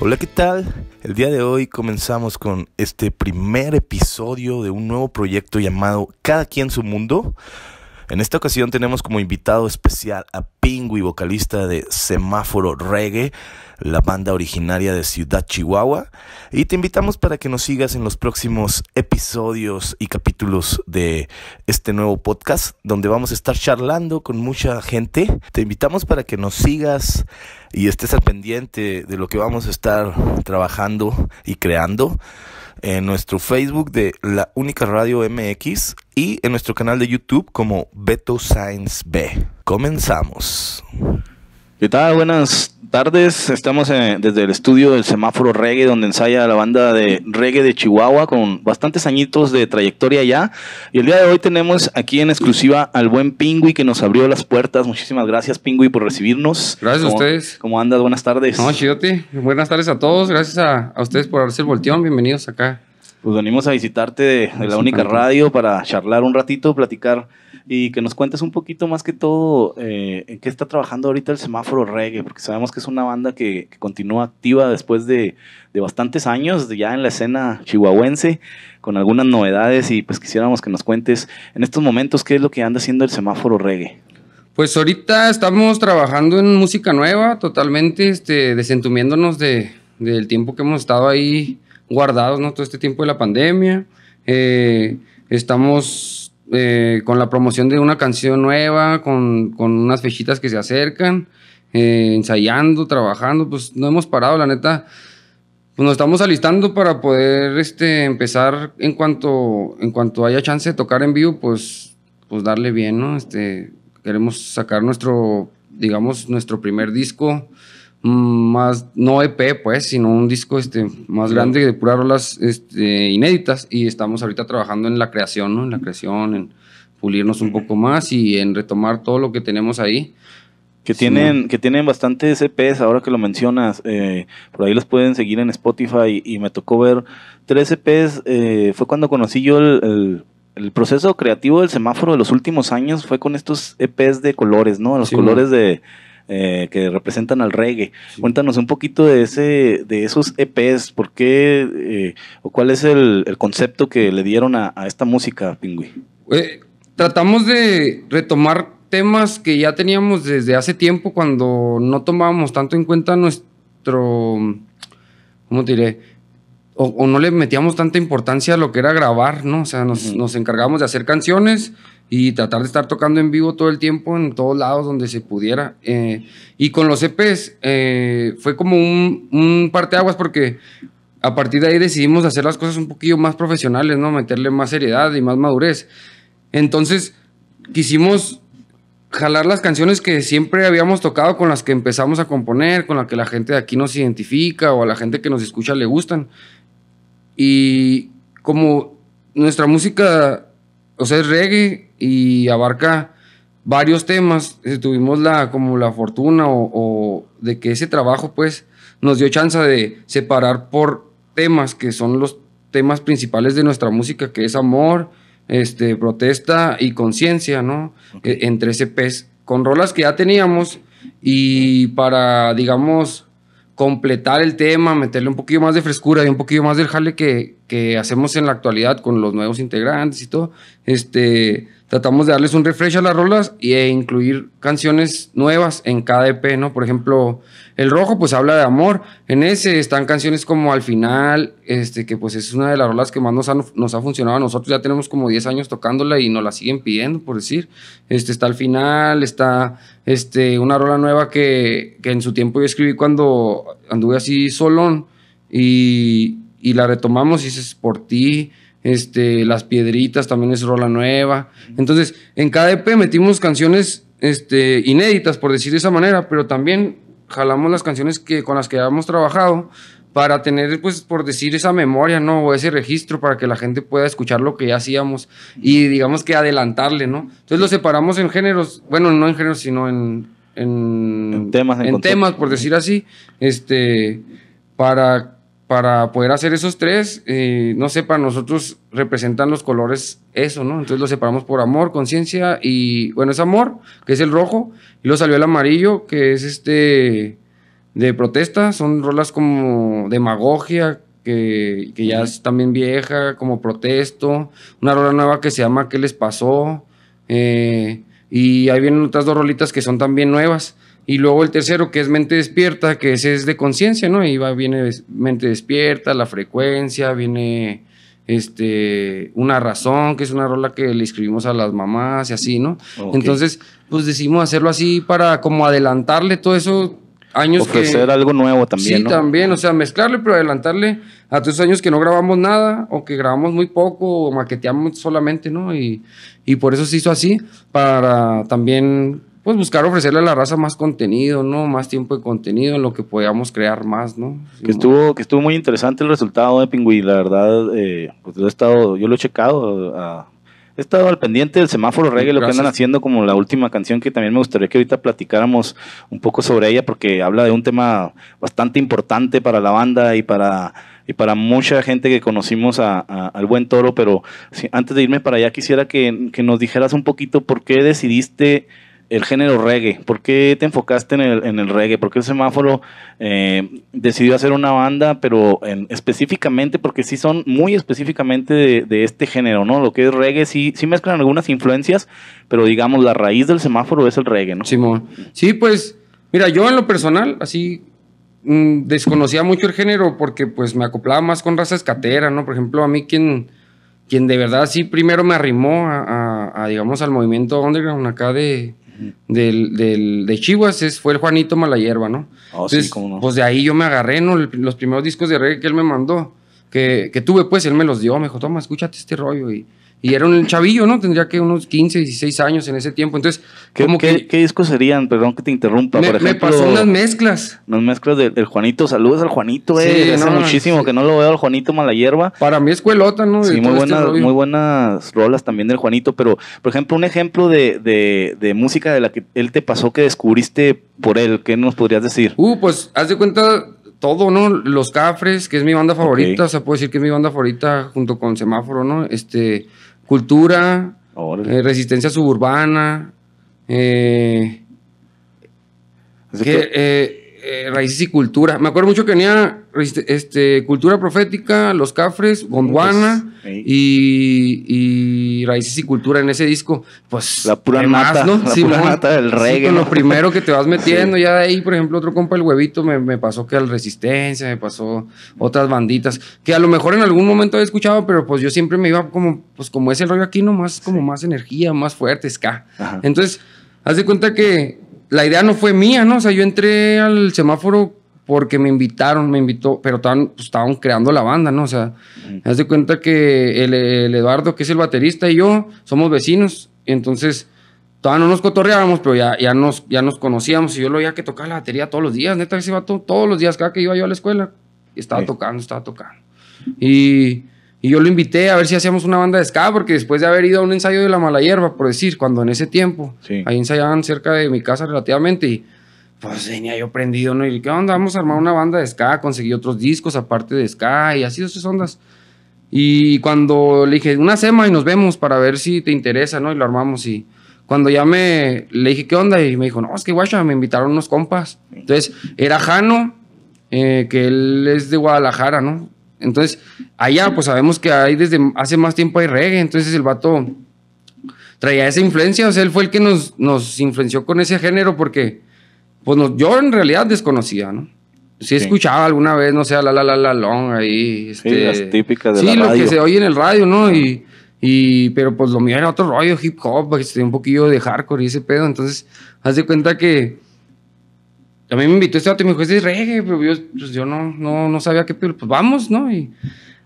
Hola, ¿qué tal? El día de hoy comenzamos con este primer episodio de un nuevo proyecto llamado Cada quien su mundo. En esta ocasión tenemos como invitado especial a Pingui, vocalista de Semáforo Reggae la banda originaria de Ciudad Chihuahua, y te invitamos para que nos sigas en los próximos episodios y capítulos de este nuevo podcast, donde vamos a estar charlando con mucha gente. Te invitamos para que nos sigas y estés al pendiente de lo que vamos a estar trabajando y creando en nuestro Facebook de La Única Radio MX y en nuestro canal de YouTube como Beto Science B. Comenzamos. ¿Qué tal? Buenas tardes. Estamos eh, desde el estudio del Semáforo Reggae, donde ensaya la banda de reggae de Chihuahua, con bastantes añitos de trayectoria ya. Y el día de hoy tenemos aquí en exclusiva al buen Pingui, que nos abrió las puertas. Muchísimas gracias, Pingui, por recibirnos. Gracias a ustedes. ¿Cómo andas? Buenas tardes. No, chidote. Buenas tardes a todos. Gracias a, a ustedes por hacer el volteón. Bienvenidos acá pues venimos a visitarte de, la única radio para charlar un ratito, platicar y que nos cuentes un poquito más que todo eh, en qué está trabajando ahorita el semáforo reggae, porque sabemos que es una banda que, continúa activa después de, bastantes años ya en la escena chihuahuense, con algunas novedades y pues quisiéramos que nos cuentes en estos momentos qué es lo que anda haciendo el semáforo reggae. Pues ahorita estamos trabajando en música nueva, totalmente este, desentumiéndonos de, del tiempo que hemos estado ahí guardados ¿no? todo este tiempo de la pandemia. Eh, estamos eh, con la promoción de una canción nueva, con, unas fechitas que se acercan, eh, ensayando, trabajando, pues no hemos parado, la neta. Pues nos estamos alistando para poder este, empezar en cuanto, en cuanto haya chance de tocar en vivo, pues, pues darle bien, ¿no? Este, queremos sacar nuestro, digamos, nuestro primer disco más, no EP pues, sino un disco este, más grande de puras rolas este, inéditas y estamos ahorita trabajando en la creación, En la creación, en pulirnos un poco más y en retomar todo lo que tenemos ahí. Que tienen, que tienen bastantes EPs, ahora que lo mencionas, eh, por ahí los pueden seguir en Spotify y, me tocó ver tres EPs, eh, fue cuando conocí yo el, proceso creativo del semáforo de los últimos años fue con estos EPs de colores, ¿no? Los colores de, eh, que representan al reggae. Cuéntanos un poquito de ese, de esos EPs, ¿por qué eh, o cuál es el, concepto que le dieron a, esta música, Pingüí? Eh, tratamos de retomar temas que ya teníamos desde hace tiempo cuando no tomábamos tanto en cuenta nuestro, ¿cómo diré? O, no le metíamos tanta importancia a lo que era grabar, ¿no? O sea, nos, nos encargábamos de hacer canciones y tratar de estar tocando en vivo todo el tiempo en todos lados donde se pudiera. Eh, y con los EPs eh, fue como un, un parteaguas porque a partir de ahí decidimos hacer las cosas un poquillo más profesionales, ¿no? Meterle más seriedad y más madurez. Entonces quisimos jalar las canciones que siempre habíamos tocado, con las que empezamos a componer, con las que la gente de aquí nos identifica o a la gente que nos escucha le gustan. Y como nuestra música, o sea, es reggae, y abarca varios temas. Eh, tuvimos la, como la fortuna o, de que ese trabajo pues nos dio chance de separar por temas que son los temas principales de nuestra música, que es amor, este, protesta y conciencia, ¿no? Eh, entre CPs, con rolas que ya teníamos y para, digamos, completar el tema, meterle un poquito más de frescura y un poquito más del jale que, que hacemos en la actualidad con los nuevos integrantes y todo, este, tratamos de darles un refresh a las rolas e incluir canciones nuevas en cada EP, ¿no? Por ejemplo, El Rojo, pues habla de amor. En ese están canciones como Al Final, este, que pues es una de las rolas que más nos ha, nos ha funcionado a nosotros. Ya tenemos como 10 años tocándola y nos la siguen pidiendo, por decir. Este, está Al Final, está este, una rola nueva que, que en su tiempo yo escribí cuando anduve así solón y, y la retomamos y es por ti este, Las Piedritas también es rola nueva. Entonces, en cada EP metimos canciones este, inéditas, por decir de esa manera, pero también jalamos las canciones que, con las que habíamos trabajado para tener, pues, por decir esa memoria, ¿no? O ese registro para que la gente pueda escuchar lo que ya hacíamos y, digamos, que adelantarle, ¿no? Entonces lo separamos en géneros, bueno, no en géneros, sino en... temas. temas, por decir así, este, para para poder hacer esos tres, eh, no sé, para nosotros representan los colores eso, ¿no? Entonces lo separamos por amor, conciencia y, bueno, es amor, que es el rojo, y lo salió el amarillo, que es este de protesta, son rolas como demagogia, que, ya es también vieja, como protesto, una rola nueva que se llama ¿Qué les pasó? Eh, y ahí vienen otras dos rolitas que son también nuevas. Y luego el tercero, que es mente despierta, que ese es de conciencia, ¿no? Y va, viene mente despierta, la frecuencia, viene este, una razón, que es una rola que le escribimos a las mamás y así, ¿no? Entonces, pues decidimos hacerlo así para como adelantarle todo eso años Ofrecer ser algo nuevo también, Sí, también, o sea, mezclarle pero adelantarle a todos esos años que no grabamos nada o que grabamos muy poco o maqueteamos solamente, ¿no? Y, y por eso se hizo así, para también pues buscar ofrecerle a la raza más contenido, ¿no? Más tiempo de contenido en lo que podíamos crear más, ¿no? que, estuvo, que estuvo muy interesante el resultado de eh, Pingüí, la verdad, eh, pues, he estado, yo lo he checado, ah, he estado al pendiente del semáforo reggae, lo que andan haciendo como la última canción que también me gustaría que ahorita platicáramos un poco sobre ella porque habla de un tema bastante importante para la banda y para y para mucha gente que conocimos a, al buen toro, pero antes de irme para allá quisiera que, que nos dijeras un poquito por qué decidiste el género reggae? ¿Por qué te enfocaste en el, reggae? ¿Por qué el semáforo eh, decidió hacer una banda, pero específicamente, porque sí son muy específicamente de, este género, ¿no? Lo que es reggae, sí, sí mezclan algunas influencias, pero digamos, la raíz del semáforo es el reggae, ¿no? Simón. Sí, pues, mira, yo en lo personal, así mm, desconocía mucho el género porque pues me acoplaba más con raza escatera, ¿no? Por ejemplo, a mí quien quien de verdad sí primero me arrimó a, a digamos, al movimiento underground acá de, del, del, de Chihuahua es, fue el Juanito Malayerba, ¿no? Oh, sí, no. Pues de ahí yo me agarré, ¿no? Los primeros discos de reggae que él me mandó, que, que tuve, pues él me los dio, me dijo, toma, escúchate este rollo. Y y era un chavillo, ¿no? Tendría que unos 15, 16 años en ese tiempo. Entonces, ¿qué, discos serían? Perdón que te interrumpa. Me, por ejemplo, me pasó unas mezclas. Unas mezclas del, Juanito. Saludos al Juanito, eh. Sí, Hace muchísimo que no lo veo al Juanito Malayerba. Para mí es cuelota, ¿no? Sí, muy, este buenas... muy buenas rolas también del Juanito. Pero, por ejemplo, un ejemplo de, música de la que él te pasó que descubriste por él. ¿Qué nos podrías decir? Uh, pues, haz de cuenta, todo, ¿no? Los Cafres, que es mi banda favorita. O sea, puedo decir que es mi banda favorita junto con Semáforo, ¿no? Este cultura, eh, resistencia suburbana. Eh, que, eh, eh, raíces y cultura. Me acuerdo mucho que tenía este, este, cultura profética, Los Cafres, Gondwana y, raíces y cultura en ese disco. Pues la pura nata, la pura del pues, reggae. lo primero que te vas metiendo, ya de ahí, por ejemplo, otro compa el huevito me, pasó que al Resistencia, me pasó otras banditas que a lo mejor en algún momento he escuchado, pero pues yo siempre me iba como pues como es el rollo aquí nomás como más energía, más fuerte, ska. Entonces, haz de cuenta que la idea no fue mía, ¿no? O sea, yo entré al semáforo porque me invitaron, me invitó, pero estaban, pues, estaban creando la banda, ¿no? O sea, mm. haz de cuenta que el, Eduardo, que es el baterista, y yo somos vecinos, entonces todavía no nos cotorreábamos, pero ya, ya, nos, ya nos conocíamos, y yo lo veía que tocaba la batería todos los días, neta, que se iba todos los días, cada que iba yo a la escuela, estaba tocando, estaba tocando. Y y yo lo invité a ver si hacíamos una banda de ska, porque después de haber ido a un ensayo de La Mala Hierba, por decir, cuando en ese tiempo, ahí ensayaban cerca de mi casa relativamente, y pues venía yo prendido, ¿no? Y ¿qué onda? Vamos a armar una banda de ska, conseguí otros discos aparte de ska, y así sus ondas. Y cuando le dije, una sema y nos vemos para ver si te interesa, ¿no? Y lo armamos y cuando ya me, le dije, ¿qué onda? Y me dijo, no, es que guacha, me invitaron unos compas. Entonces, era Jano, eh, que él es de Guadalajara, ¿no? Entonces, allá pues sabemos que hay desde hace más tiempo hay reggae, entonces el vato traía esa influencia, o sea, él fue el que nos, nos influenció con ese género porque pues no, yo en realidad desconocía, ¿no? Sí, escuchaba alguna vez, no sé, la la la la long ahí. Este, sí, las típicas de la lo que se oye en el radio, ¿no? Y, y, pero pues lo mío era otro rollo, hip hop, un poquillo de hardcore y ese pedo. Entonces, haz de cuenta que a mí me invitó este vato y me dijo, es reggae, pero yo, pues yo no, no, no sabía qué, pues vamos, ¿no? Y,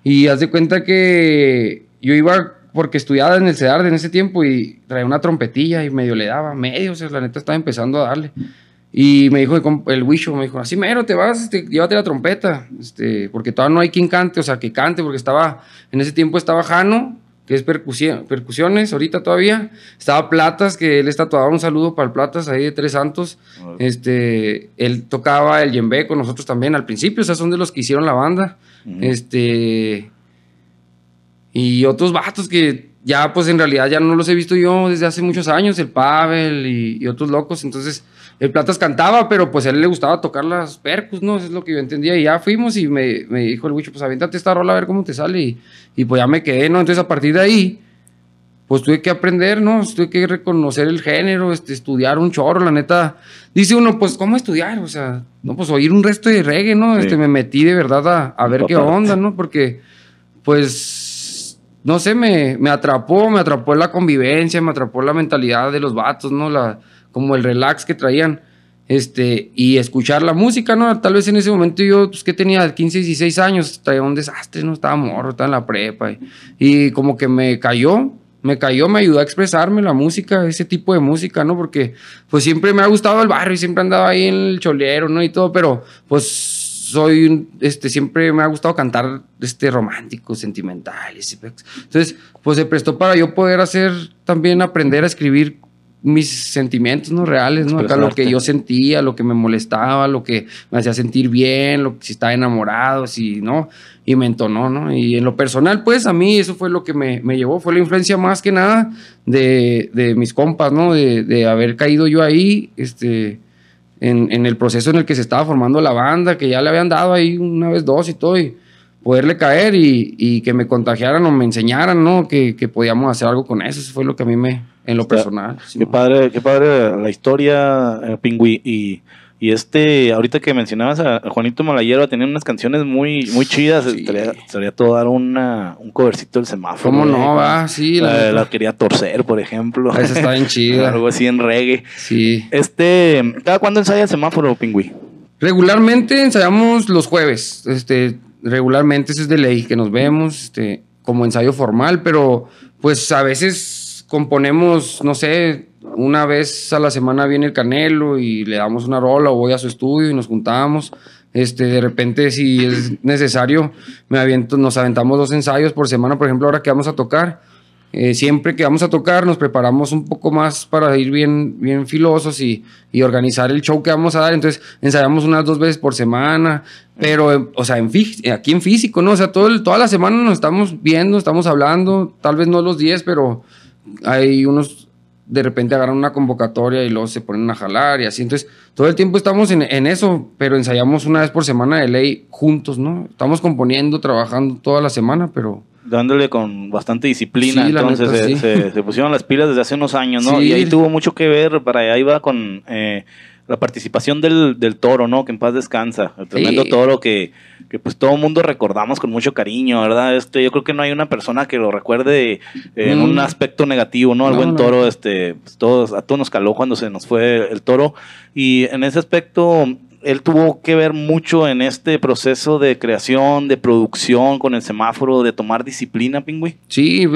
y haz de cuenta que yo iba porque estudiaba en el CEDAR en ese tiempo y traía una trompetilla y medio le daba, medio, o sea, la neta estaba empezando a darle. Y me dijo el Wisho, me dijo, así mero, te vas, este, llévate la trompeta, este, porque todavía no hay quien cante, o sea, que cante, porque estaba, en ese tiempo estaba Jano, que es percusiones, ahorita todavía. Estaba Platas, que él está un saludo para el Platas ahí de Tres Santos. Este, él tocaba el yembe con nosotros también al principio, o sea, son de los que hicieron la banda. Este, y otros vatos que ya, pues en realidad ya no los he visto yo desde hace muchos años, el Pavel y otros locos, entonces el Platas cantaba, pero pues a él le gustaba tocar las percus, ¿no? es lo que yo entendía. Y ya fuimos y me, me dijo el Wicho, pues aviéntate esta rola a ver cómo te sale. Y, pues ya me quedé, ¿no? Entonces a partir de ahí, pues tuve que aprender, ¿no? Tuve que reconocer el género, este, estudiar un chorro, la neta. Dice uno, pues, ¿cómo estudiar? O sea, no, pues oír un resto de reggae, ¿no? Este, me metí de verdad a, ver qué onda, ¿no? Porque, pues, no sé, me, me atrapó, me atrapó la convivencia, me atrapó la mentalidad de los vatos, ¿no? La como el relax que traían, este, y escuchar la música, ¿no? Tal vez en ese momento yo, pues, que tenía 15, 16 años, traía un desastre, no estaba morro, estaba en la prepa, y, como que me cayó, me cayó, me ayudó a expresarme la música, ese tipo de música, ¿no? Porque, pues, siempre me ha gustado el barrio, y siempre andaba ahí en el cholero, ¿no? Y todo, pero, pues, soy este, siempre me ha gustado cantar este, romántico, sentimental. Pues, entonces, pues se prestó para yo poder hacer, también aprender a escribir mis sentimientos no reales, ¿no? Acá lo que yo sentía, lo que me molestaba, lo que me hacía sentir bien, lo que si estaba enamorado, si no, y me entonó, ¿no? Y en lo personal, pues a mí eso fue lo que me, llevó, fue la influencia más que nada de, mis compas, ¿no? De, haber caído yo ahí, este, en, en, el proceso en el que se estaba formando la banda, que ya le habían dado ahí una vez dos y todo, y, poderle caer y, que me contagiaran o me enseñaran, ¿no? Que, podíamos hacer algo con eso. Eso fue lo que a mí me, en lo personal. Qué, padre, qué padre la historia, eh, Pingüí. Y, este, ahorita que mencionabas a Juanito Malayero, tenía unas canciones muy, muy chidas. sería todo dar un covercito del semáforo. ¿Cómo ¿eh? no? Ah, sí. La, quería torcer, por ejemplo. Esa está bien chida. algo así en reggae. Sí. Este, ¿cada cuándo ensaya el semáforo, Pingüí? Regularmente ensayamos los jueves. Este, regularmente eso es de ley, que nos vemos este, como ensayo formal, pero pues a veces componemos, no sé, una vez a la semana viene el Canelo y le damos una rola o voy a su estudio y nos juntamos. Este, de repente, si es necesario, me aviento, nos aventamos dos ensayos por semana, por ejemplo, ahora que vamos a tocar eh, siempre que vamos a tocar nos preparamos un poco más para ir bien, bien filosos y, organizar el show que vamos a dar. Entonces ensayamos unas dos veces por semana, pero eh, o sea, en eh, aquí en físico, ¿no? O sea, todo toda la semana nos estamos viendo, estamos hablando, tal vez no los 10, pero hay unos de repente agarran una convocatoria y luego se ponen a jalar y así. Entonces, todo el tiempo estamos en, eso, pero ensayamos una vez por semana de ley juntos, ¿no? Estamos componiendo, trabajando toda la semana, pero... Dándole con bastante disciplina, entonces se, pusieron las pilas desde hace unos años, ¿no? Y ahí tuvo mucho que ver, para allá va con... Eh, la participación del, toro, ¿no? Que en paz descansa. El tremendo toro que, pues todo el mundo recordamos con mucho cariño, ¿verdad? Este, yo creo que no hay una persona que lo recuerde eh, en un mm. aspecto negativo, ¿no? Al buen toro, este, pues, todos, a todos nos caló cuando se nos fue el toro. Y en ese aspecto, él tuvo que ver mucho en este proceso de creación, de producción, con el semáforo, de tomar disciplina, pingüí. Sí,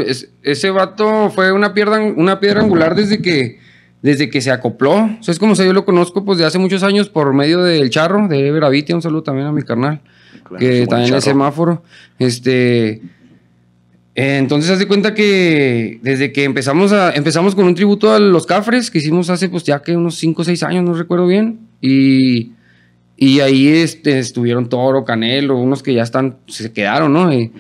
ese vato fue una una piedra angular desde que desde que se acopló. es como si yo lo conozco pues de hace muchos años por medio del Charro, de Veravitia, un saludo también a mi carnal, que también es semáforo. Este, eh, entonces, hace cuenta que desde que empezamos, a, empezamos con un tributo a los Cafres, que hicimos hace pues ya que unos 5 o 6 años, no recuerdo bien, y, y ahí este, estuvieron Toro, Canelo, unos que ya están, se quedaron, ¿no? Eh,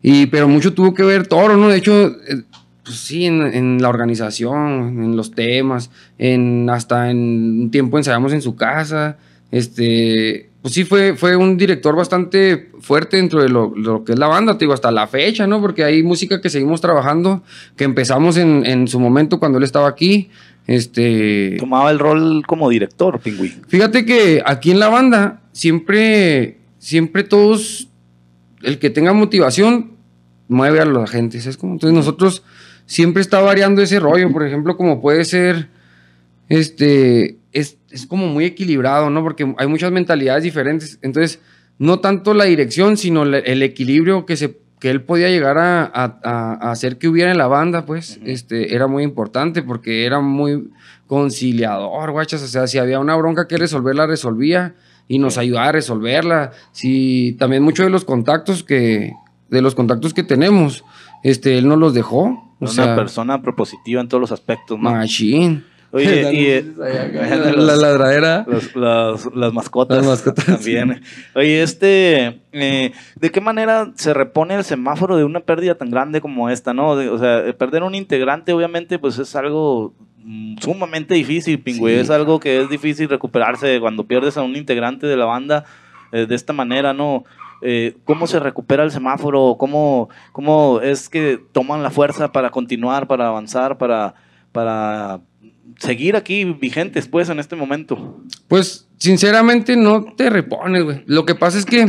y, pero mucho tuvo que ver Toro, ¿no? De hecho, eh, pues sí, en, la organización, en los temas, en hasta en un tiempo ensayamos en su casa. Este, pues sí, fue, fue un director bastante fuerte dentro de lo, que es la banda, te digo, hasta la fecha, ¿no? Porque hay música que seguimos trabajando, que empezamos en, su momento cuando él estaba aquí. Este. Tomaba el rol como director, Pingüí. Fíjate que aquí en la banda, siempre, siempre todos, el que tenga motivación, mueve a la gente, ¿sabes? Entonces nosotros siempre está variando ese rollo. Por ejemplo, como puede ser, este, es, es, como muy equilibrado, ¿no? Porque hay muchas mentalidades diferentes. Entonces, no tanto la dirección, sino el equilibrio que, se, que él podía llegar a, hacer que hubiera en la banda, pues, este, era muy importante porque era muy conciliador, guachas. O sea, si había una bronca que resolverla, la resolvía y nos ayudaba a resolverla. Si también muchos de los contactos que de los contactos que tenemos, este, él nos los dejó una persona propositiva en todos los aspectos, ¿no? Oye, la, y, ladradera. las mascotas. Las mascotas. También. Oye, este. Eh, ¿De qué manera se repone el semáforo de una pérdida tan grande como esta, no? o sea, eh, perder un integrante, obviamente, pues es algo mm, sumamente difícil, pingüey. Es algo que es difícil recuperarse cuando pierdes a un integrante de la banda eh, de esta manera, ¿no? Eh, cómo se recupera el semáforo, cómo, cómo es que toman la fuerza para continuar, para avanzar, para, para seguir aquí vigentes, pues, en este momento? Pues, sinceramente, no te repones, güey. Lo que pasa es que,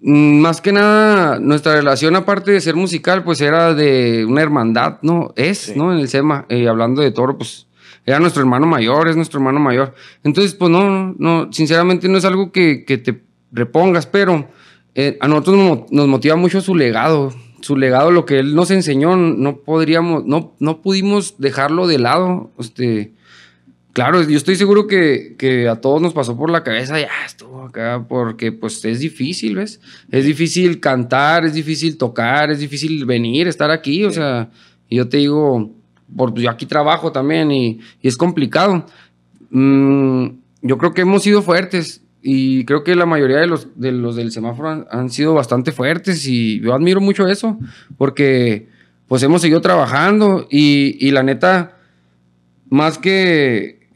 mm, más que nada, nuestra relación, aparte de ser musical, pues era de una hermandad, ¿no? Es, ¿no? En el SEMA, eh, hablando de toro, pues, era nuestro hermano mayor, es nuestro hermano mayor. Entonces, pues, no, no, sinceramente, no es algo que, que te repongas, pero eh, a nosotros nos motiva mucho su legado, su legado, lo que él nos enseñó, no podríamos, no, no pudimos dejarlo de lado. Este, claro, yo estoy seguro que, que a todos nos pasó por la cabeza, ya estuvo acá, porque pues es difícil, ¿ves? Es difícil cantar, es difícil tocar, es difícil venir, estar aquí, o sea, yo te digo, por, pues, yo aquí trabajo también y, es complicado. Mm, yo creo que hemos sido fuertes, y creo que la mayoría de los, los del semáforo han, sido bastante fuertes y yo admiro mucho eso, porque pues hemos seguido trabajando y, la neta, más que,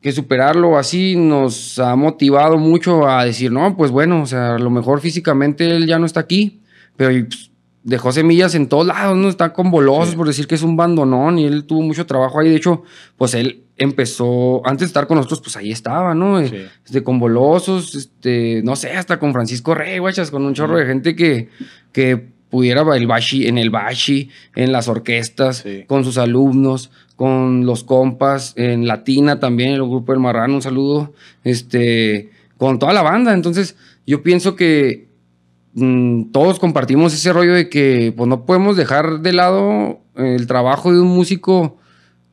que superarlo así, nos ha motivado mucho a decir, no, pues bueno, o sea, a lo mejor físicamente él ya no está aquí, pero pues, dejó semillas en todos lados, no está con Bolosos por decir que es un bandonón y él tuvo mucho trabajo ahí, de hecho, pues él empezó, antes de estar con nosotros, pues ahí estaba, ¿no? con Bolosos, este, no sé, hasta con Francisco Rey, con un chorro de gente que, que pudiera el bashi, en el bashi, en las orquestas, con sus alumnos, con los compas, en Latina también, el grupo del Marrano, un saludo, este, con toda la banda. Entonces, yo pienso que mm, todos compartimos ese rollo de que pues, no podemos dejar de lado el trabajo de un músico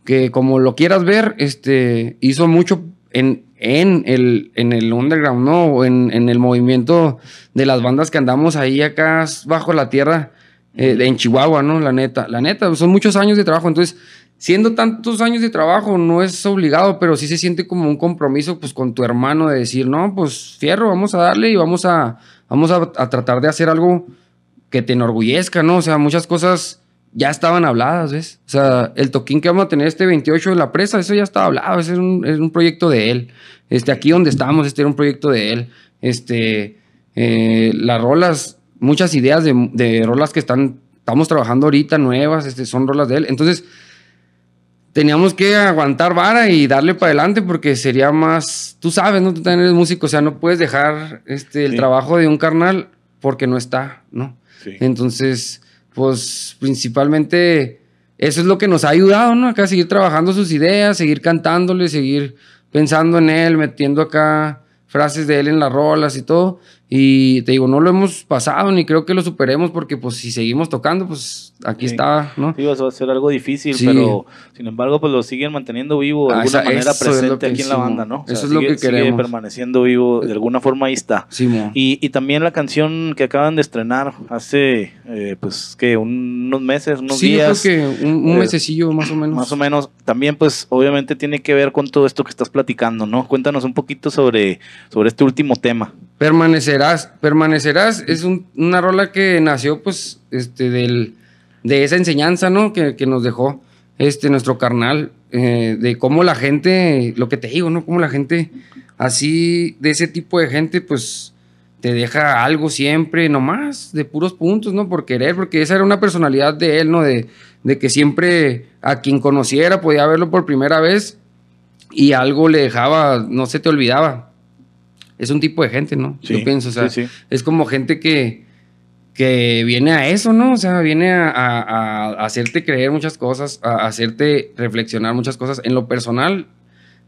que como lo quieras ver, este, hizo mucho en, en, el, en el underground, ¿no? En, en el movimiento de las bandas que andamos ahí acá bajo la tierra, eh, en Chihuahua, ¿no? La neta, la neta, son muchos años de trabajo, entonces siendo tantos años de trabajo, no es obligado, pero sí se siente como un compromiso pues con tu hermano de decir, no, pues fierro, vamos a darle y vamos a, vamos a, a tratar de hacer algo que te enorgullezca, ¿no? O sea, muchas cosas ya estaban habladas, ¿ves? O sea, el toquín que vamos a tener este 28 de la presa, eso ya estaba hablado, ese es un, proyecto de él. Este, aquí donde estábamos, este era un proyecto de él. Este, eh, las rolas, muchas ideas de, rolas que están, estamos trabajando ahorita, nuevas, este, son rolas de él. Entonces, teníamos que aguantar vara y darle para adelante porque sería más, tú sabes, ¿no? Tú también eres músico, o sea, no puedes dejar este, el trabajo de un carnal porque no está, ¿no? Entonces pues principalmente eso es lo que nos ha ayudado, ¿no? Acá seguir trabajando sus ideas, seguir cantándole, seguir pensando en él, metiendo acá frases de él en las rolas y todo. Y te digo, no lo hemos pasado ni creo que lo superemos porque pues si seguimos tocando, pues aquí está, ¿no? Sí, va a ser algo difícil, pero sin embargo pues lo siguen manteniendo vivo de ah, alguna manera presente aquí en la banda, ¿no? eso es lo que queremos. Sigue permaneciendo vivo, de eh, alguna forma ahí está. Sí, y, y, también la canción que acaban de estrenar hace, eh, pues, que unos meses, unos días. creo que un, eh, mesecillo más o menos. Más o menos. También pues obviamente tiene que ver con todo esto que estás platicando, ¿no? Cuéntanos un poquito sobre, sobre este último tema. Permanecerás, permanecerás, es una rola que nació pues este, del, de esa enseñanza, ¿no? Que, nos dejó este, nuestro carnal, eh, de cómo la gente, lo que te digo, ¿no? Cómo la gente, así, de ese tipo de gente, pues te deja algo siempre, nomás, de puros puntos, ¿no? Por querer, porque esa era una personalidad de él, ¿no? De, de que siempre a quien conociera podía verlo por primera vez y algo le dejaba, no se te olvidaba es un tipo de gente, ¿no? Yo pienso, o sea, es como gente que, que viene a eso, ¿no? O sea, viene a, hacerte creer muchas cosas, a, hacerte reflexionar muchas cosas. En lo personal,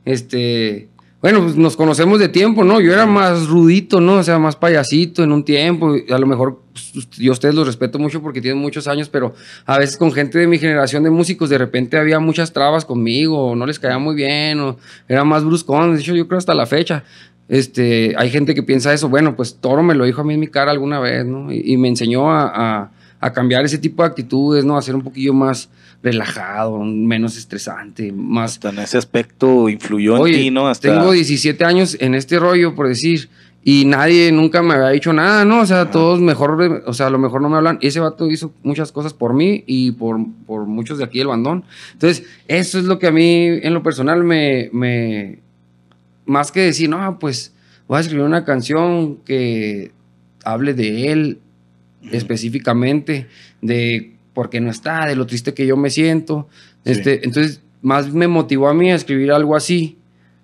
este, bueno, pues, nos conocemos de tiempo, ¿no? Yo era más rudito, ¿no? O sea, más payasito en un tiempo. A lo mejor pues, pues, yo a ustedes los respeto mucho porque tienen muchos años, pero a veces con gente de mi generación de músicos de repente había muchas trabas conmigo, o no les caía muy bien, o era más bruscón. De hecho, yo creo hasta la fecha. Este, hay gente que piensa eso, bueno, pues Toro me lo dijo a mí en mi cara alguna vez, ¿no? Y, me enseñó a, cambiar ese tipo de actitudes, ¿no? A ser un poquillo más relajado, menos estresante, más... en ese aspecto influyó en ti, ¿no? Tengo 17 años en este rollo, por decir, y nadie nunca me había dicho nada, ¿no? O sea, todos mejor, o sea, a lo mejor no me hablan. Ese vato hizo muchas cosas por mí y por, por muchos de aquí del bandón. Entonces, eso es lo que a mí, en lo personal, me... me más que decir, no, pues voy a escribir una canción que hable de él específicamente, de por qué no está, de lo triste que yo me siento. Este, entonces, más me motivó a mí a escribir algo así,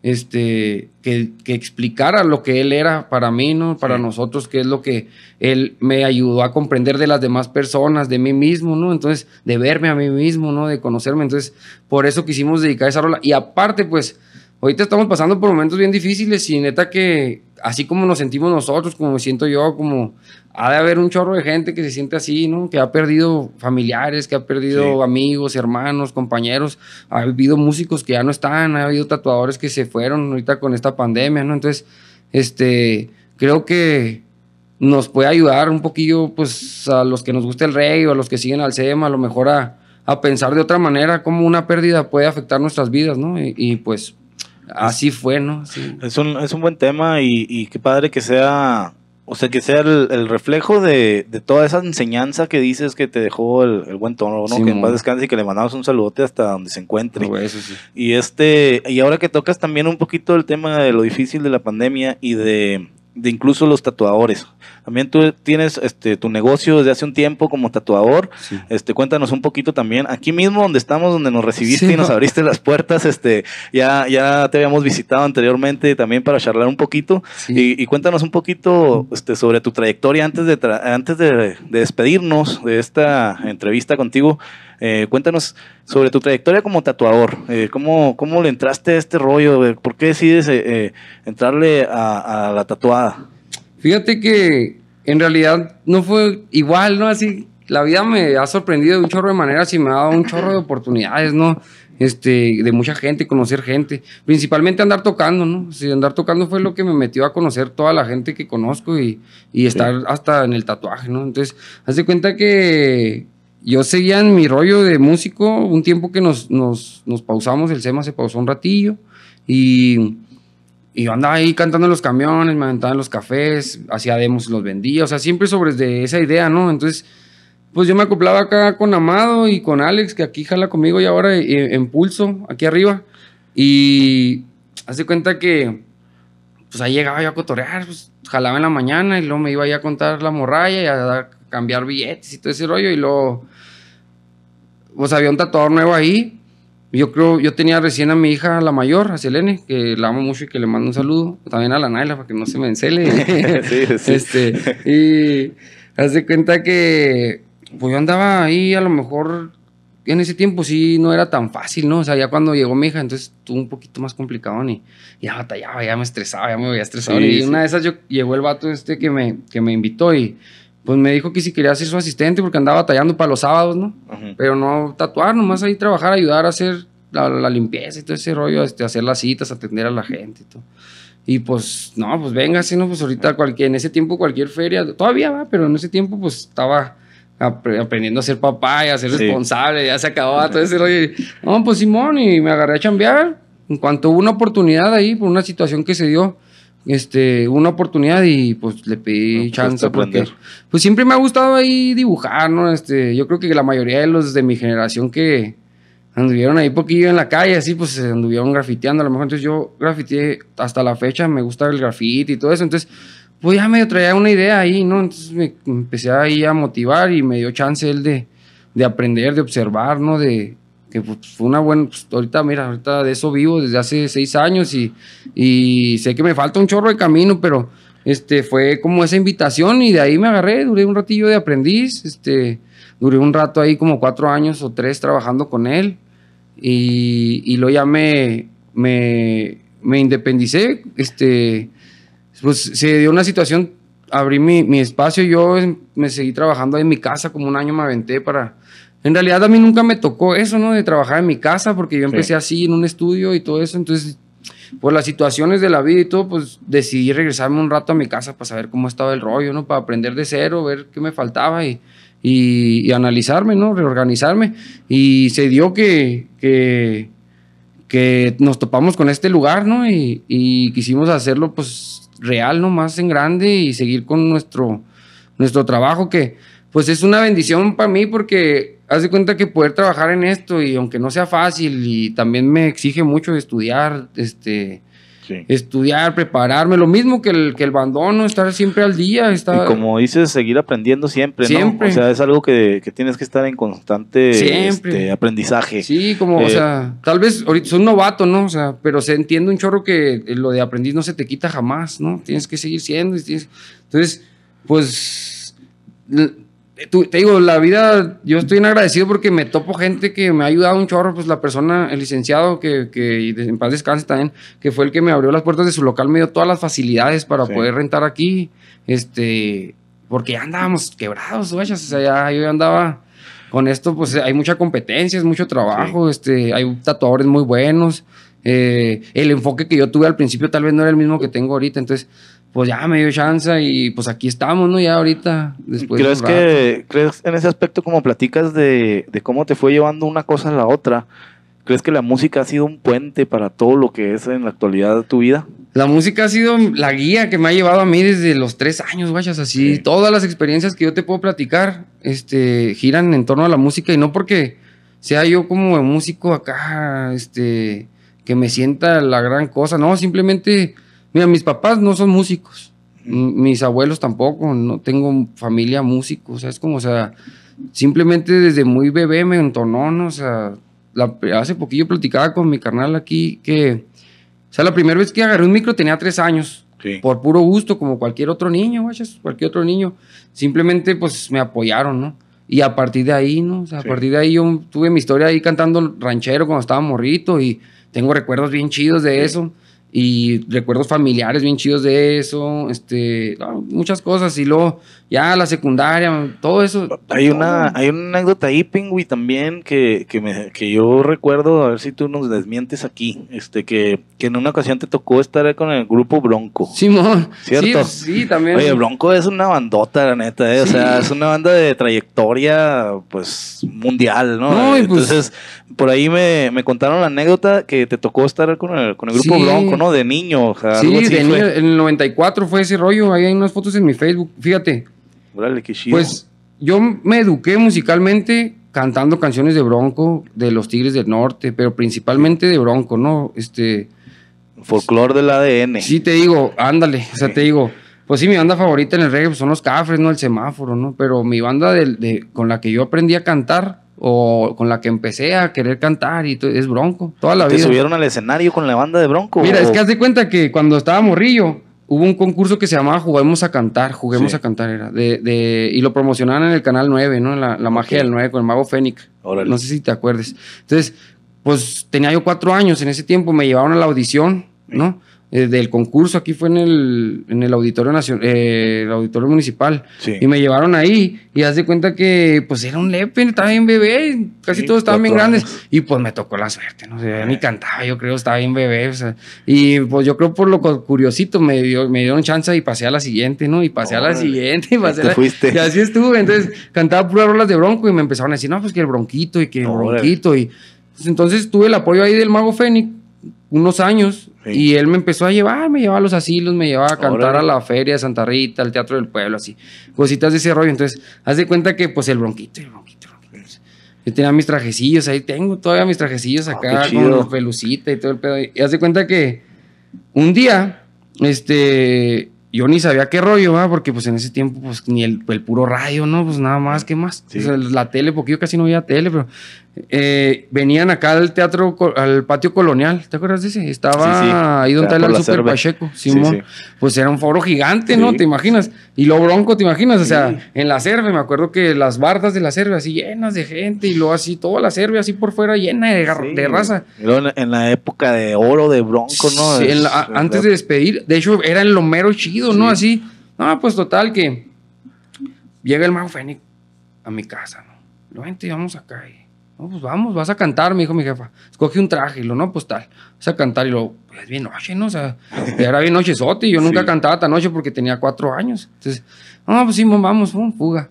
este, que, explicara lo que él era para mí, ¿no? Para nosotros, qué es lo que él me ayudó a comprender de las demás personas, de mí mismo, ¿no? Entonces, de verme a mí mismo, ¿no? De conocerme. Entonces, por eso quisimos dedicar esa rola. Y aparte, pues, ahorita estamos pasando por momentos bien difíciles y neta que así como nos sentimos nosotros, como me siento yo, como ha de haber un chorro de gente que se siente así, ¿no? Que ha perdido familiares, que ha perdido amigos, hermanos, compañeros. Ha habido músicos que ya no están, ha habido tatuadores que se fueron ahorita con esta pandemia, ¿no? Entonces, este, creo que nos puede ayudar un poquillo, pues, a los que nos gusta el rey o a los que siguen al SEMA, a lo mejor a, pensar de otra manera cómo una pérdida puede afectar nuestras vidas, ¿no? y pues Así fue, ¿no? Sí. Es, un, es un buen tema y, qué padre que sea, o sea, que sea el, reflejo de, de, toda esa enseñanza que dices que te dejó el, buen tono, ¿no? que en paz descanse y que le mandamos un saludote hasta donde se encuentre. Y este, y ahora que tocas también un poquito el tema de lo difícil de la pandemia y de de incluso los tatuadores. También tú tienes este, tu negocio desde hace un tiempo como tatuador. Este, cuéntanos un poquito también. Aquí mismo donde estamos, donde nos recibiste y nos abriste las puertas, este, ya, ya te habíamos visitado anteriormente también para charlar un poquito. Y, cuéntanos un poquito este, sobre tu trayectoria antes, de, antes de despedirnos de esta entrevista contigo. Eh, cuéntanos sobre tu trayectoria como tatuador. Eh, ¿cómo, le entraste a este rollo? Eh, ¿Por qué decides entrarle a, la tatuada? Fíjate que en realidad no fue igual, ¿no? Así, la vida me ha sorprendido de un chorro de maneras y me ha dado un chorro de oportunidades, ¿no? Este, de mucha gente, conocer gente, principalmente andar tocando, ¿no? andar tocando fue lo que me metió a conocer toda la gente que conozco y, estar hasta en el tatuaje, ¿no? Entonces, hace cuenta que yo seguía en mi rollo de músico, un tiempo que nos, nos, nos pausamos, el SEMA se pausó un ratillo y, yo andaba ahí cantando en los camiones, me aventaba en los cafés, hacía demos, los vendía, o sea, siempre sobre esa idea, ¿no? Entonces, pues yo me acoplaba acá con Amado y con Alex, que aquí jala conmigo y ahora eh, en, pulso, aquí arriba, y hace cuenta que pues ahí llegaba yo a cotorear, pues jalaba en la mañana y luego me iba ahí a contar la morralla y a, cambiar billetes y todo ese rollo y luego sea, había un tatuador nuevo ahí. Yo creo, yo tenía recién a mi hija, la mayor, a Selene, que la amo mucho y que le mando un saludo. También a la Naila, para que no se me encele. sí, Este, y hace cuenta que, pues yo andaba ahí, a lo mejor en ese tiempo sí no era tan fácil, ¿no? O sea, ya cuando llegó mi hija, entonces estuvo un poquito más complicado ni ya batallaba, ya me estresaba, ya me veía estresado. estresar. y una de esas yo, llegó el vato este que me, que me invitó y pues me dijo que si quería ser su asistente porque andaba tallando para los sábados, ¿no? Pero no tatuar, nomás ahí trabajar, ayudar a hacer la, limpieza y todo ese rollo, este, hacer las citas, atender a la gente y todo. Y pues, no, pues venga, ¿no? Pues ahorita cualquier, en ese tiempo cualquier feria, todavía va, pero en ese tiempo pues estaba aprendiendo a ser papá y a ser responsable, ya se acabó todo ese rollo. Y, no, pues Simón, y me agarré a chambear. En cuanto hubo una oportunidad ahí, por una situación que se dio, este, una oportunidad y pues le pedí pues, chance porque pues siempre me ha gustado ahí dibujar, ¿no? Este, yo creo que la mayoría de los de mi generación que anduvieron ahí poquillo en la calle, así pues anduvieron grafiteando, a lo mejor entonces yo grafiteé hasta la fecha, me gusta el grafite y todo eso, entonces pues ya me traía una idea ahí, ¿no? Entonces me empecé ahí a motivar y me dio chance él de, de aprender, de observar, ¿no? De, que pues, fue una buena, pues, ahorita mira, ahorita de eso vivo desde hace seis años y, y sé que me falta un chorro de camino, pero este, fue como esa invitación y de ahí me agarré, duré un ratillo de aprendiz, este, duré un rato ahí como cuatro años o tres trabajando con él y, y luego ya me, me, independicé, este, pues se dio una situación, abrí mi, mi espacio, yo me seguí trabajando en mi casa, como un año me aventé para en realidad a mí nunca me tocó eso, ¿no? De trabajar en mi casa, porque yo empecé así en un estudio y todo eso. Entonces, por las situaciones de la vida y todo, pues decidí regresarme un rato a mi casa para saber cómo estaba el rollo, ¿no? Para aprender de cero, ver qué me faltaba y, y, analizarme, ¿no? Reorganizarme. Y se dio que, que, nos topamos con este lugar, ¿no? Y, y, quisimos hacerlo, pues, real, ¿no? Más en grande y seguir con nuestro, nuestro trabajo que... Pues es una bendición para mí porque haz de cuenta que poder trabajar en esto y aunque no sea fácil y también me exige mucho estudiar, este, estudiar, prepararme, lo mismo que el, que el abandono, estar siempre al día. como dices, seguir aprendiendo siempre, siempre. ¿no? O sea, es algo que, tienes que estar en constante este, aprendizaje. Sí, como, o eh, sea, tal vez ahorita soy novato, ¿no? O sea, pero se entiende un chorro que lo de aprendiz no se te quita jamás, ¿no? Tienes que seguir siendo. Entonces, pues eh, te digo, la vida, yo estoy en agradecido porque me topo gente que me ha ayudado un chorro, pues la persona, el licenciado, que, en paz descanse también, que fue el que me abrió las puertas de su local, me dio todas las facilidades para poder rentar aquí, este, porque ya andábamos quebrados, o sea, ya yo andaba con esto, pues hay mucha competencia, es mucho trabajo, este, hay tatuadores muy buenos, eh, el enfoque que yo tuve al principio tal vez no era el mismo que tengo ahorita, entonces pues ya me dio chance y pues aquí estamos, ¿no? Ya ahorita, después ¿Crees que, crees en ese aspecto como platicas de, cómo te fue llevando una cosa a la otra? ¿Crees que la música ha sido un puente para todo lo que es en la actualidad de tu vida? La música ha sido la guía que me ha llevado a mí desde los tres años, guachas, así. Todas las experiencias que yo te puedo platicar este, giran en torno a la música y no porque sea yo como músico acá, este, que me sienta la gran cosa, no, simplemente Mira, mis papás no son músicos, mis abuelos tampoco, no tengo familia músico, o sea, es como, o sea, simplemente desde muy bebé me entonó, ¿no? o sea, hace poquillo platicaba con mi carnal aquí que, o sea, la primera vez que agarré un micro tenía tres años, por puro gusto, como cualquier otro niño, guayas, cualquier otro niño, simplemente pues me apoyaron, ¿no? Y a partir de ahí, ¿no? O sea, a partir de ahí yo tuve mi historia ahí cantando ranchero cuando estaba morrito y tengo recuerdos bien chidos de eso. Y recuerdos familiares bien chidos de eso, este, muchas cosas. Y luego, ya la secundaria, todo eso. Hay una, hay una anécdota ahí, Pingüi, también, que, que, me, que, yo recuerdo, a ver si tú nos desmientes aquí, este, que, en una ocasión te tocó estar con el grupo Bronco. Simón. ¿Cierto? Sí, también. Oye, Bronco es una bandota, la neta, ¿eh? o sea, es una banda de trayectoria, pues, mundial, ¿no? Pues Entonces, por ahí me, contaron la anécdota que te tocó estar con el, con el grupo Bronco, de niño. O sea, sí, de niño, en el 94 fue ese rollo. Ahí hay unas fotos en mi Facebook. Fíjate. Órale, Pues yo me eduqué musicalmente cantando canciones de Bronco, de los Tigres del Norte, pero principalmente de Bronco, ¿no? Este. Folclor del ADN. Sí, te digo, ándale, o sea, te digo. Pues sí, mi banda favorita en el reggae pues, son los Cafres, ¿no? El Semáforo, ¿no? Pero mi banda de, de, con la que yo aprendí a cantar o con la que empecé a querer cantar y es Bronco, toda la vida. subieron al escenario con la banda de Bronco? Mira, es que haz de cuenta que cuando estaba morrillo, hubo un concurso que se llamaba Juguemos a Cantar, Juguemos a Cantar era, de, y lo promocionaban en el Canal 9, ¿no? La, la magia del 9 con el mago Fénix. No sé si te acuerdes. Entonces, pues tenía yo cuatro años en ese tiempo, me llevaron a la audición, ¿no? Eh, del concurso, aquí fue en el, en el Auditorio Nacional, eh, el Auditorio Municipal. Y me llevaron ahí y haz de cuenta que pues era un lepe, estaba bien bebé, casi todos estaban bien grandes. Y pues me tocó la suerte, no sé, ni ah. cantaba, yo creo, estaba bien bebé. y pues yo creo por lo curiosito me, dio, me dieron chance y pasé a la siguiente, ¿no? Y pasé a la siguiente y pasé la... así estuve. Entonces cantaba puras rolas de bronco y me empezaron a decir, no, pues que el bronquito y que el bronquito. Y pues, entonces tuve el apoyo ahí del mago Fénix unos años y él me empezó a llevar, me llevaba a los asilos, me llevaba a cantar a la feria de Santa Rita, al Teatro del Pueblo, así, cositas de ese rollo. Entonces, haz de cuenta que pues el bronquito, el bronquito, el bronquito. Yo tenía mis trajecillos, ahí tengo todavía mis trajecillos ah, acá con pelucita y todo el pedo. Y haz de cuenta que un día, este, yo ni sabía qué rollo, va porque pues en ese tiempo pues ni el, puro radio, ¿no? Pues nada más, ¿qué más? la tele, porque yo casi no veía tele, pero eh, venían acá al teatro, al patio colonial, ¿te acuerdas de ese? Estaba ahí donde está el Super Pacheco, Simón. pues era un foro gigante, ¿no? ¿Te imaginas? Y lo bronco, ¿te imaginas? O sea, en la Cerve, me acuerdo que las bardas de la Cerve así llenas de gente y lo así, toda la Cerve así por fuera llena de, raza. Pero en la época de oro, de bronco, ¿no? Sí, antes de despedir, de hecho era lo mero chido, ¿no? Así, no, pues total que llega el mago Fénix a mi casa, ¿no? Lo y vamos acá pues vamos, vas a cantar, me dijo mi jefa. Escoge un traje y lo, no, pues tal. Vas a cantar y lo, pues bien noche, ¿no? O sea, era bien noche sote y yo nunca cantaba tan noche porque tenía cuatro años. Entonces, no, pues sí, vamos, fuga.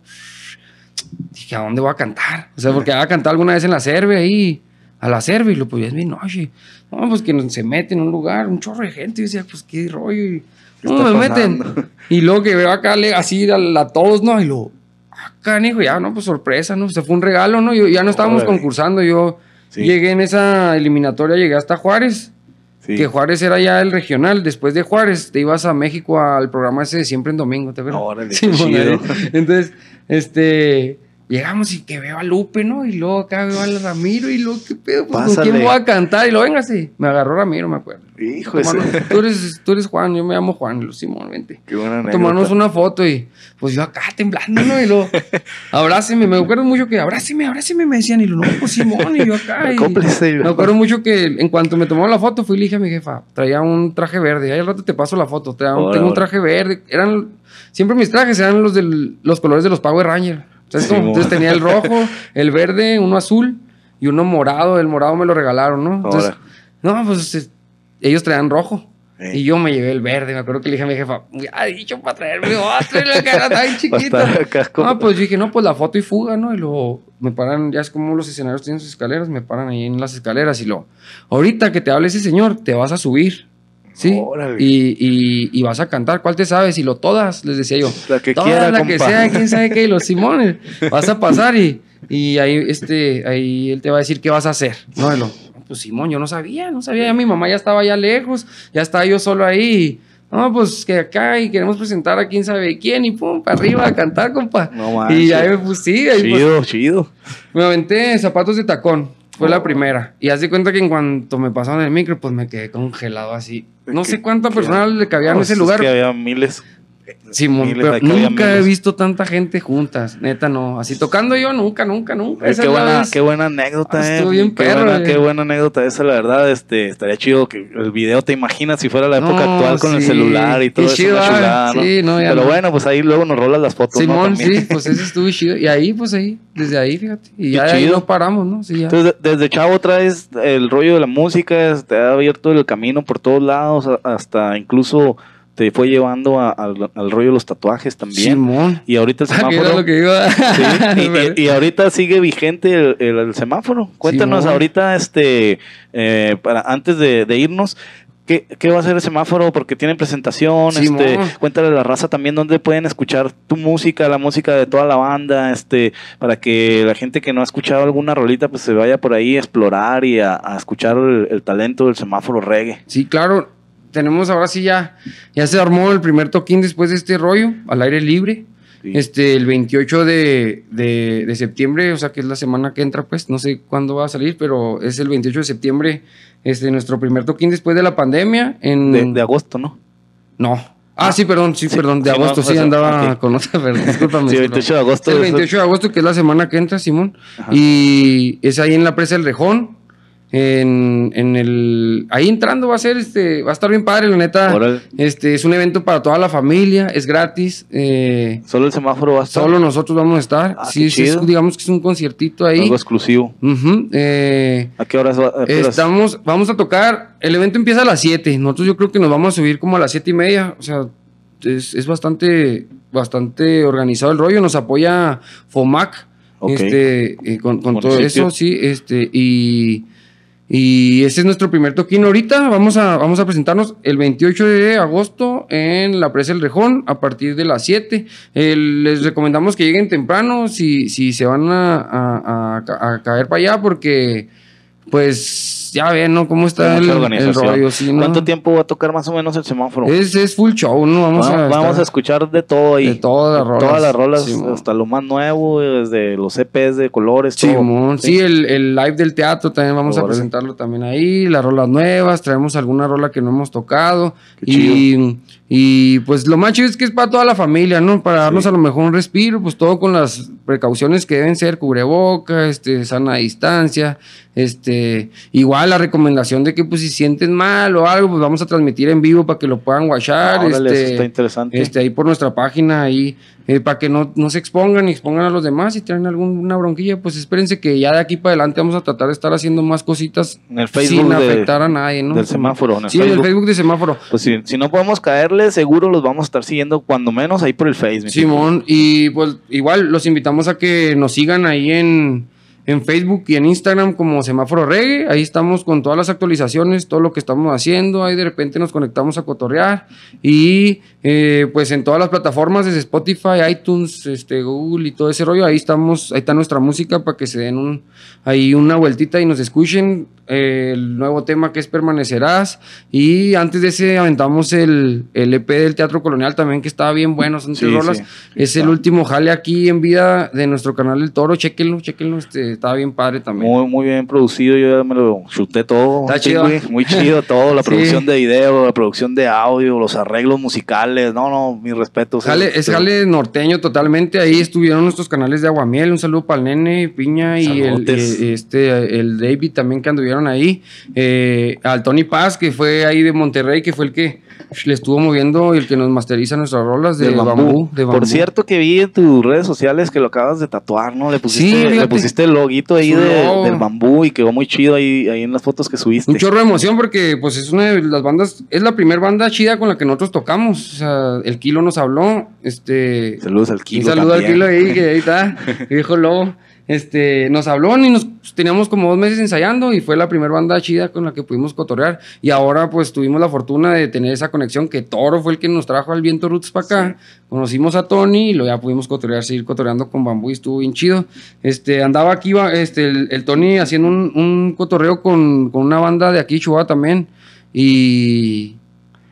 Dije, ¿a dónde voy a cantar? O sea, porque había cantado alguna vez en la Cerve ahí, a la Cerve y lo, pues es bien noche. No, pues que se mete en un lugar, un chorro de gente. Y decía, pues qué rollo. Y, no, me meten. Y luego que veo acá así a, a todos, ¿no? Y lo, Acá, hijo ya, no, pues sorpresa, ¿no? se fue un regalo, ¿no? ya no estábamos concursando, yo llegué en esa eliminatoria, llegué hasta Juárez, que Juárez era ya el regional, después de Juárez te ibas a México al programa ese de siempre en domingo, ¿te Entonces, este Llegamos y que veo a Lupe, ¿no? Y luego acá veo al Ramiro y luego, ¿qué pedo? Pues, ¿Con quién voy a cantar? Y lo venga, así. Me agarró Ramiro, me acuerdo. Hijo de tú eres, tú eres Juan, yo me llamo Juan, lo Simón, vente. Qué buena anécdota. Tomarnos una foto y pues yo acá temblando, ¿no? Y luego, abráceme. Me acuerdo mucho que abráceme, abráceme, me decían. Y lo, no, pues Simón, y yo acá. Y, me acuerdo mucho que en cuanto me tomó la foto, fui y dije a mi jefa, traía un traje verde. Ahí al rato te paso la foto. tengo un traje verde. Eran, siempre mis trajes eran los, del, los colores de los Power Rangers entonces tenía el rojo, el verde, uno azul y uno morado. El morado me lo regalaron, ¿no? Entonces, no, pues ellos traían rojo. Y yo me llevé el verde. Me acuerdo que le dije a mi jefa, ha dicho para traerme otro. Y la cara tan chiquita. No, pues dije, no, pues la foto y fuga, ¿no? Y luego me paran, ya es como los escenarios tienen sus escaleras, me paran ahí en las escaleras y lo, ahorita que te hable ese señor, te vas a subir. Y, vas a cantar, ¿cuál te sabes? Y lo todas, les decía yo. todas, quiera, la que sea, quién sabe qué, y los Simones. Vas a pasar y, ahí, este, ahí él te va a decir qué vas a hacer. No, pues Simón, yo no sabía, no sabía. Ya mi mamá ya estaba allá lejos, ya estaba yo solo ahí. No, pues que acá y queremos presentar a quién sabe quién y pum, para arriba a cantar, compa. No Y ahí me pusí, Chido, chido. Me aventé zapatos de tacón. Fue la primera. Y así cuenta que en cuanto me pasaron el micro, pues me quedé congelado así. No sé cuánta personal le cabían en ese lugar. había miles. Simón, nunca he visto tanta gente juntas, neta no. Así tocando yo, nunca, nunca, nunca. Es qué, buena, ah, eh, buena anécdota, eh. Bien qué, buena, qué buena anécdota esa, la verdad. Este, estaría chido que el video te imaginas si fuera la época actual con el celular y todo eso. Ah, pero bueno, pues ahí luego nos rolas las fotos. Simón, sí, pues ese estuvo chido. Y ahí, pues ahí, desde ahí, fíjate. Y ahí no paramos, ¿no? Sí, Entonces, desde chavo traes el rollo de la música, te este, ha abierto el camino por todos lados, hasta incluso te este, fue llevando al rollo los tatuajes también. Y ahorita el ah, semáforo. y, ahorita sigue vigente el, semáforo. Cuéntanos ahorita, este, eh, para antes de, irnos, ¿Qué, va a ser el semáforo? Porque tienen presentación, este, cuéntale la raza también dónde pueden escuchar tu música, la música de toda la banda, este, para que la gente que no ha escuchado alguna rolita, pues se vaya por ahí a explorar y a, escuchar el, talento del semáforo reggae. Sí, claro tenemos ahora sí ya, ya se armó el primer toquín después de este rollo, al aire libre. Este, el 28 de, septiembre, o sea que es la semana que entra, pues no sé cuándo va a salir, pero es el 28 de septiembre, este, nuestro primer toquín después de la pandemia. En... De, agosto, ¿no? No. Ah, sí, perdón, sí, perdón, de agosto, sí, andaba con otra, perdón, discúlpame. Sí, 28 de agosto. El 28 de agosto, que es la semana que entra, Simón. Y es ahí en la presa El Rejón, en, el ahí entrando va a ser este va a estar bien padre la neta este es un evento para toda la familia es gratis eh, solo el semáforo va a estar solo nosotros vamos a estar ah, sí, sí digamos que es un conciertito ahí algo exclusivo eh, a qué horas estamos vamos a tocar el evento empieza a las 7 nosotros yo creo que nos vamos a subir como a las 7 y media o sea es, bastante bastante organizado el rollo nos apoya FOMAC este, eh, con, todo eso sí este y y ese es nuestro primer toquín ahorita. Vamos a, vamos a presentarnos el 28 de agosto en la Presa El Rejón a partir de las 7. les recomendamos que lleguen temprano si, si se van a caer para allá porque pues ya ven, ¿no? ¿Cómo está el, rollo? ¿Cuánto tiempo va a tocar más o menos el semáforo? Es, es full show, ¿no? Vamos, a, vamos a escuchar de todo ahí. De todas las rolas. Todas las rolas, hasta lo más nuevo, desde los EPs de colores, sí, todo. Sí, el, live del teatro también vamos a presentarlo también ahí, las rolas nuevas, traemos alguna rola que no hemos tocado. y... Y pues lo más chido es que es para toda la familia, ¿no? Para darnos a lo mejor un respiro, pues todo con las precauciones que deben ser, cubreboca, este, sana distancia, este, igual la recomendación de que pues si sienten mal o algo, pues vamos a transmitir en vivo para que lo puedan guachar, ah, este, está interesante. este, ahí por nuestra página, ahí eh, para que no, no, se expongan y expongan a los demás. y tienen alguna bronquilla, pues espérense que ya de aquí para adelante vamos a tratar de estar haciendo más cositas en el Facebook sin afectar a nadie, ¿no? Del semáforo. En el Facebook. de semáforo. Pues si, no podemos caerle, seguro los vamos a estar siguiendo cuando menos ahí por el Facebook. Simón, y pues igual los invitamos a que nos sigan ahí en en Facebook y en Instagram como Semáforo Reggae. Ahí estamos con todas las actualizaciones, todo lo que estamos haciendo. Ahí de repente nos conectamos a cotorrear. Y eh, pues en todas las plataformas desde Spotify, iTunes, este, Google y todo ese rollo, ahí estamos, ahí está nuestra música para que se den un, ahí una vueltita y nos escuchen. Eh, el nuevo tema que es Permanecerás. Y antes de ese aventamos el, EP e del Teatro Colonial también, que estaba bien bueno, son rolas. es el último jale aquí en vida de nuestro canal El Toro, chequenlo, chequenlo, este, estaba bien padre también. Muy, muy bien producido, yo ya me lo chuté todo. Está chido. Muy, chido todo, la producción de video, la producción de audio, los arreglos musicales no, no, mi respeto. Este es Jale norteño totalmente. Ahí estuvieron nuestros canales de Aguamiel. Un saludo para el nene, Piña y el, eh, este, el David también que anduvieron ahí. Eh, al Tony Paz, que fue ahí de Monterrey, que fue el que le estuvo moviendo y el que nos masteriza nuestras rolas de, bambú. Por cierto que vi en tus redes sociales que lo acabas de tatuar, ¿no? Le pusiste, le pusiste el loguito ahí del bambú y quedó muy chido ahí, ahí en las fotos que subiste. Un chorro de emoción porque pues es una de las bandas, es la primera banda chida con la que nosotros tocamos el Kilo nos habló. Este, Saludos al Kilo. Un saludo al Kilo ahí, que ahí está. dijo Lobo. Este, nos habló y nos pues, teníamos como dos meses ensayando y fue la primera banda chida con la que pudimos cotorrear. Y ahora pues tuvimos la fortuna de tener esa conexión que Toro fue el que nos trajo al Viento Roots para acá. Conocimos a Tony y lo ya pudimos cotorrear, seguir cotorreando con Bambú y estuvo bien chido. Este, andaba aquí este, el, Tony haciendo un, cotorreo con, con, una banda de aquí, Chihuahua también. Y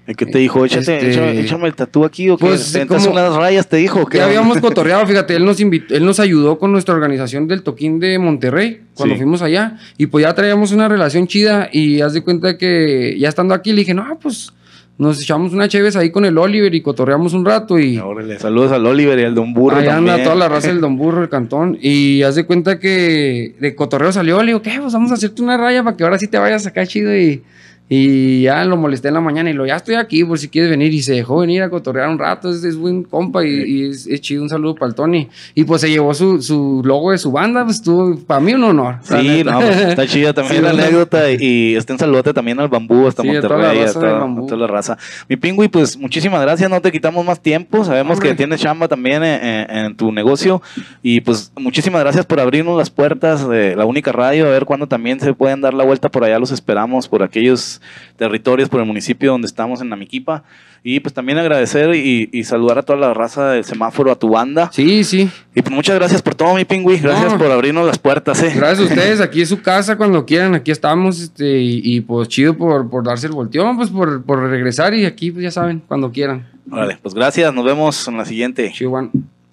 ¿El que te dijo? Échate, este, échame, el tatú aquí o que pues, sentas unas rayas, te dijo. ya habíamos cotorreado, fíjate, él nos, él nos ayudó con nuestra organización del toquín de Monterrey cuando fuimos allá y pues ya traíamos una relación chida y haz de cuenta que ya estando aquí le dije, no, pues nos echamos una chévez ahí con el Oliver y cotorreamos un rato y... Órale, saludos al Oliver y al Don Burro Allá anda toda la raza del Don Burro, el cantón. Y haz de cuenta que de cotorreo salió, le digo, ¿qué? Pues vamos a hacerte una raya para que ahora sí te vayas acá chido y... Y ya lo molesté en la mañana y lo, ya estoy aquí por si quieres venir. Y se dejó venir a cotorrear un rato, es, buen compa y, es, chido. Un saludo para el Tony. Y pues se llevó su, su logo de su banda, pues estuvo para mí un honor. Sí, pues, está chida también la anécdota. Y está en saludote también al bambú, hasta sí, Monterrey, a toda, toda, la raza. Mi pingüi, pues muchísimas gracias, no te quitamos más tiempo. Sabemos que tienes chamba también en, tu negocio. Y pues muchísimas gracias por abrirnos las puertas de la única radio. A ver cuándo también se pueden dar la vuelta por allá, los esperamos por aquellos territorios por el municipio donde estamos en Namiquipa. Y pues también agradecer y, saludar a toda la raza del semáforo, a tu banda. Sí, sí. Y pues muchas gracias por todo, mi pingüí. Gracias por abrirnos las puertas. Eh. Gracias a ustedes. Aquí es su casa cuando quieran. Aquí estamos. Este, y, pues chido por, darse el volteón, pues por, regresar. Y aquí, pues, ya saben, cuando quieran. Vale, pues gracias. Nos vemos en la siguiente.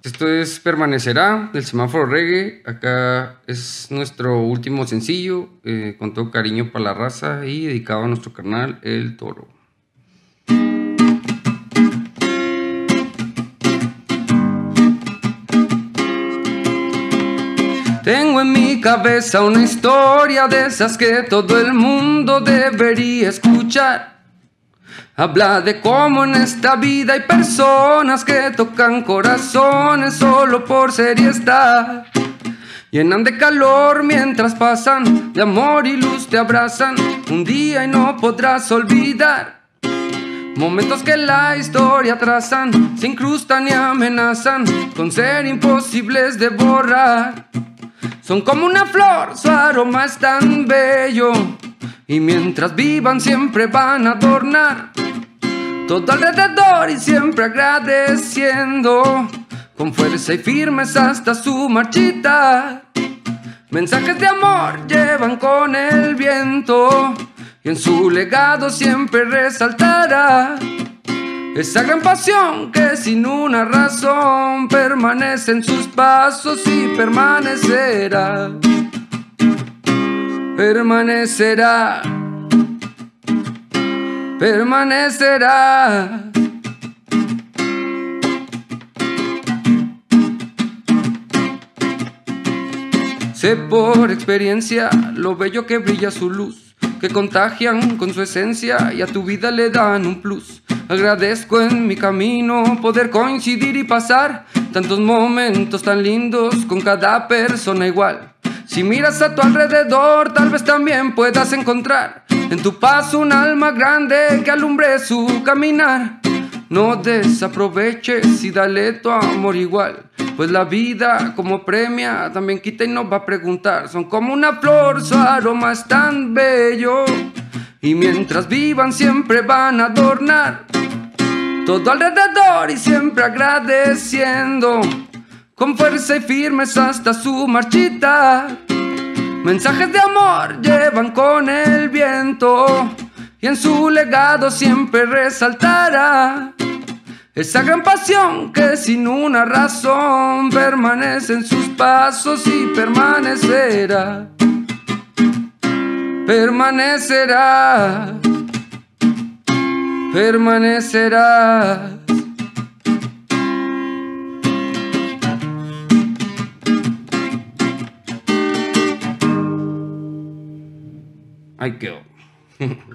Esto es Permanecerá del semáforo reggae. Acá es nuestro último sencillo, eh, con todo cariño para la raza y dedicado a nuestro canal El Toro. Tengo en mi cabeza una historia de esas que todo el mundo debería escuchar. Habla de cómo en esta vida hay personas que tocan corazones solo por ser y estar. Llenan de calor mientras pasan, de amor y luz te abrazan, un día y no podrás olvidar. Momentos que la historia trazan, se incrustan y amenazan con ser imposibles de borrar. Son como una flor, su aroma es tan bello, y mientras vivan siempre van a adornar todo alrededor y siempre agradeciendo, con fuerza y firmes hasta su marchita. Mensajes de amor llevan con el viento y en su legado siempre resaltará esa gran pasión que sin una razón permanece en sus pasos y permanecerá. Permanecerá permanecerá. Sé por experiencia lo bello que brilla su luz, que contagian con su esencia y a tu vida le dan un plus. Agradezco en mi camino poder coincidir y pasar tantos momentos tan lindos con cada persona igual. Si miras a tu alrededor, tal vez también puedas encontrar en tu paso un alma grande que alumbre su caminar. No desaproveches y dale tu amor igual, pues la vida como premia también quita y nos va a preguntar. Son como una flor, su aroma es tan bello y mientras vivan siempre van a adornar todo alrededor y siempre agradeciendo con fuerza y firmes hasta su marchita. Mensajes de amor llevan con el viento y en su legado siempre resaltará esa gran pasión que sin una razón permanece en sus pasos y permanecerá. Permanecerá. Permanecerá. I go.